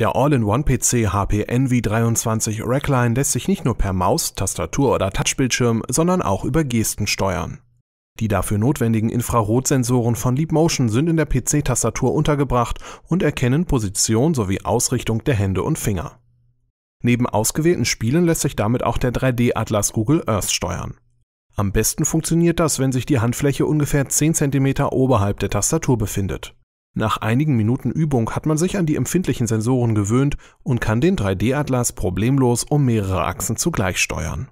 Der All-in-One-PC HP Envy 23 Rackline lässt sich nicht nur per Maus, Tastatur oder Touchbildschirm, sondern auch über Gesten steuern. Die dafür notwendigen Infrarotsensoren von Leapmotion sind in der PC-Tastatur untergebracht und erkennen Position sowie Ausrichtung der Hände und Finger. Neben ausgewählten Spielen lässt sich damit auch der 3D-Atlas Google Earth steuern. Am besten funktioniert das, wenn sich die Handfläche ungefähr 10 cm oberhalb der Tastatur befindet. Nach einigen Minuten Übung hat man sich an die empfindlichen Sensoren gewöhnt und kann den 3D-Atlas problemlos um mehrere Achsen zugleich steuern.